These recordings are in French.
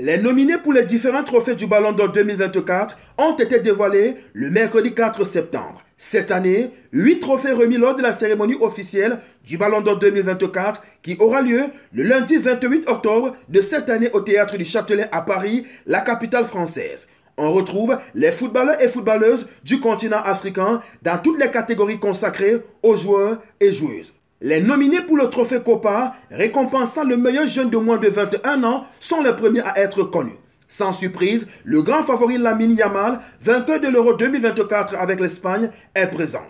Les nominés pour les différents trophées du Ballon d'Or 2024 ont été dévoilés le mercredi 4 septembre. Cette année, huit trophées remis lors de la cérémonie officielle du Ballon d'Or 2024 qui aura lieu le lundi 28 octobre de cette année au Théâtre du Châtelet à Paris, la capitale française. On retrouve les footballeurs et footballeuses du continent africain dans toutes les catégories consacrées aux joueurs et joueuses. Les nominés pour le trophée Copa, récompensant le meilleur jeune de moins de 21 ans, sont les premiers à être connus. Sans surprise, le grand favori Lamine Yamal, vainqueur de l'Euro 2024 avec l'Espagne, est présent.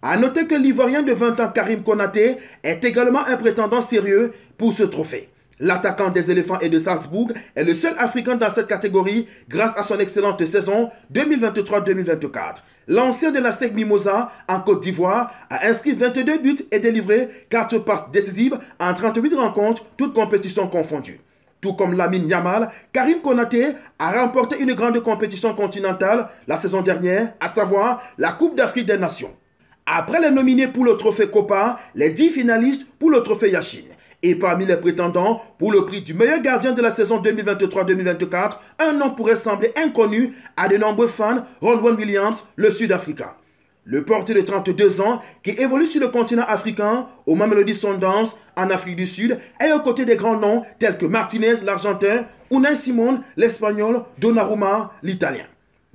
A noter que l'Ivoirien de 20 ans Karim Konaté est également un prétendant sérieux pour ce trophée. L'attaquant des éléphants et de Salzbourg est le seul Africain dans cette catégorie grâce à son excellente saison 2023-2024. L'ancien de la SEG Mimosa en Côte d'Ivoire a inscrit 22 buts et délivré 4 passes décisives en 38 rencontres, toutes compétitions confondues. Tout comme Lamine Yamal, Karim Konaté a remporté une grande compétition continentale la saison dernière, à savoir la Coupe d'Afrique des Nations. Après les nominés pour le trophée Copa, les 10 finalistes pour le trophée Yachine. Et parmi les prétendants, pour le prix du meilleur gardien de la saison 2023-2024, un nom pourrait sembler inconnu à de nombreux fans, Ronwan Williams, le Sud-Africain. Le portier de 32 ans, qui évolue sur le continent africain, au Mamelody Sundance en Afrique du Sud, est aux côtés des grands noms tels que Martinez, l'Argentin, Unai Simon, l'Espagnol, Donnarumma, l'Italien.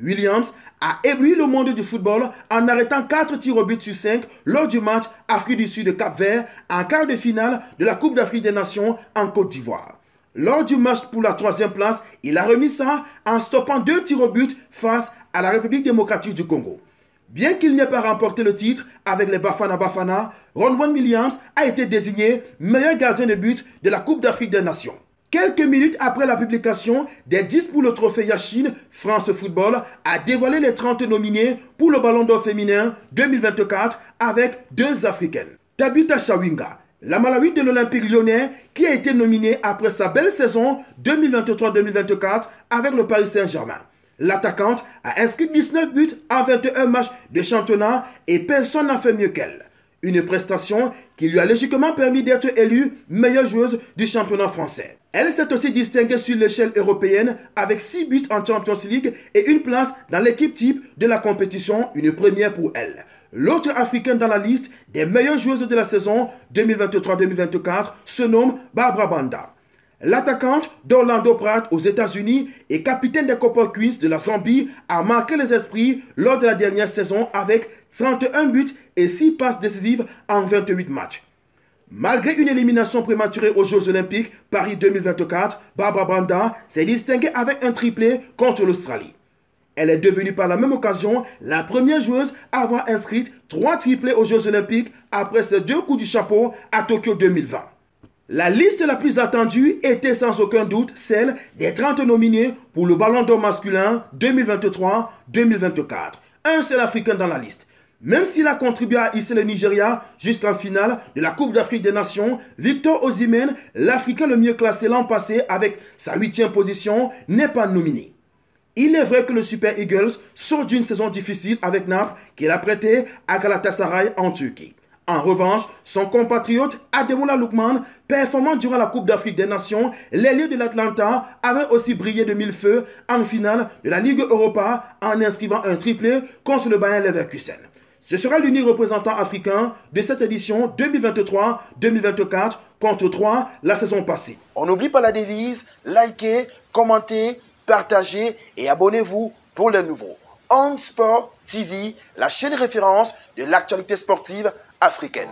Williams a ébloui le monde du football en arrêtant 4 tirs au but sur 5 lors du match Afrique du Sud de Cap-Vert en quart de finale de la Coupe d'Afrique des Nations en Côte d'Ivoire. Lors du match pour la troisième place, il a remis ça en stoppant 2 tirs au but face à la République démocratique du Congo. Bien qu'il n'ait pas remporté le titre avec les Bafana Bafana, Ron Williams a été désigné meilleur gardien de but de la Coupe d'Afrique des Nations. Quelques minutes après la publication des 10 pour le trophée Yachine, France Football a dévoilé les 30 nominés pour le Ballon d'Or féminin 2024 avec deux Africaines. Tabitha Shawinga, la Malawi de l'Olympique lyonnais qui a été nominée après sa belle saison 2023-2024 avec le Paris Saint-Germain. L'attaquante a inscrit 19 buts en 21 matchs de championnat et personne n'a fait mieux qu'elle. Une prestation qui lui a logiquement permis d'être élue meilleure joueuse du championnat français. Elle s'est aussi distinguée sur l'échelle européenne avec 6 buts en Champions League et une place dans l'équipe type de la compétition, une première pour elle. L'autre africaine dans la liste des meilleures joueuses de la saison 2023-2024 se nomme Barbara Banda. L'attaquante d'Orlando Pratt aux États-Unis et capitaine des Copper Queens de la Zambie a marqué les esprits lors de la dernière saison avec 31 buts et 6 passes décisives en 28 matchs. Malgré une élimination prématurée aux Jeux Olympiques Paris 2024, Barbara Branda s'est distinguée avec un triplé contre l'Australie. Elle est devenue par la même occasion la première joueuse à avoir inscrit trois triplés aux Jeux Olympiques après ses deux coups du chapeau à Tokyo 2020. La liste la plus attendue était sans aucun doute celle des 30 nominés pour le Ballon d'Or masculin 2023-2024. Un seul Africain dans la liste. Même s'il a contribué à hisser le Nigeria jusqu'en finale de la Coupe d'Afrique des Nations, Victor Osimhen, l'Africain le mieux classé l'an passé avec sa huitième position, n'est pas nominé. Il est vrai que le Super Eagles sort d'une saison difficile avec Naples qu'il a prêté à Galatasaray en Turquie. En revanche, son compatriote Ademola Lukman, performant durant la Coupe d'Afrique des Nations, lieux de l'Atlanta avait aussi brillé de mille feux en finale de la Ligue Europa en inscrivant un triplé contre le Bayern Leverkusen. Ce sera l'unique représentant africain de cette édition 2023-2024 contre 3 la saison passée. On n'oublie pas la devise, likez, commentez, partagez et abonnez-vous pour les nouveaux. On Sport TV, la chaîne référence de l'actualité sportive africaine.